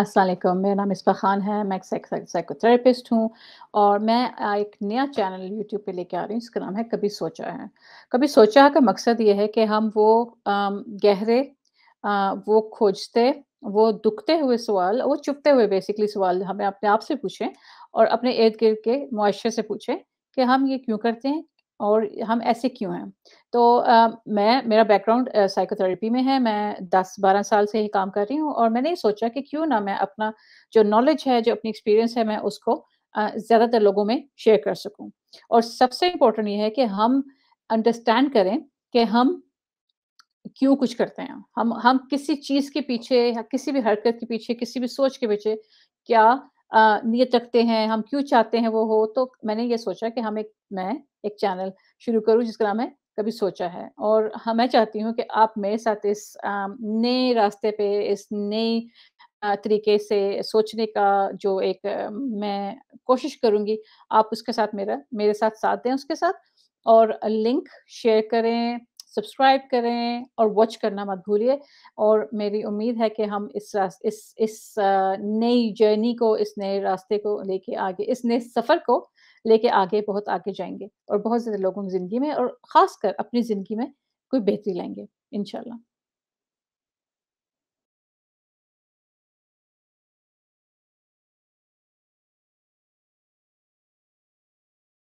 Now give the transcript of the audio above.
असलम मेरा नाम इसफा ख़ान है मैं एक साइकोथेरेपिस्ट हूँ और मैं एक नया चैनल यूट्यूब पे लेके आ रही हूँ इसका नाम है कभी सोचा है कभी सोचा का मकसद ये है कि हम वो आ, गहरे आ, वो खोजते वो दुखते हुए सवाल वो चुपते हुए बेसिकली सवाल हमें अपने आप से पूछें और अपने इर्द गिर्द के मुआशरे से पूछें कि हम ये क्यों करते हैं और हम ऐसे क्यों हैं तो आ, मैं मेरा बैकग्राउंड साइकोथेरेपी में है मैं 10-12 साल से ही काम कर रही हूँ और मैंने ये सोचा कि क्यों ना मैं अपना जो नॉलेज है जो अपनी एक्सपीरियंस है मैं उसको ज़्यादातर लोगों में शेयर कर सकूँ और सबसे इम्पोर्टेंट ये है कि हम अंडरस्टैंड करें कि हम क्यों कुछ करते हैं हम हम किसी चीज के पीछे या किसी भी हरकत के पीछे किसी भी सोच के पीछे क्या नियत रखते हैं हम क्यों चाहते हैं वो हो तो मैंने ये सोचा कि हम एक मैं एक चैनल शुरू करूं जिसका नाम है कभी सोचा है और मैं चाहती हूँ कि आप मेरे साथ इस नए रास्ते पे इस नई तरीके से सोचने का जो एक मैं कोशिश करूँगी आप उसके साथ मेरा मेरे साथ साथ दें उसके साथ और लिंक शेयर करें सब्सक्राइब करें और वॉच करना मत भूलिए और मेरी उम्मीद है कि हम इस इस इस नई जर्नी को इस नए रास्ते को लेके आगे इस नए सफ़र को लेके आगे बहुत आगे जाएंगे और बहुत ज़्यादा लोगों की ज़िंदगी में और ख़ास कर अपनी ज़िंदगी में कोई बेहतरी लाएंगे इनशाला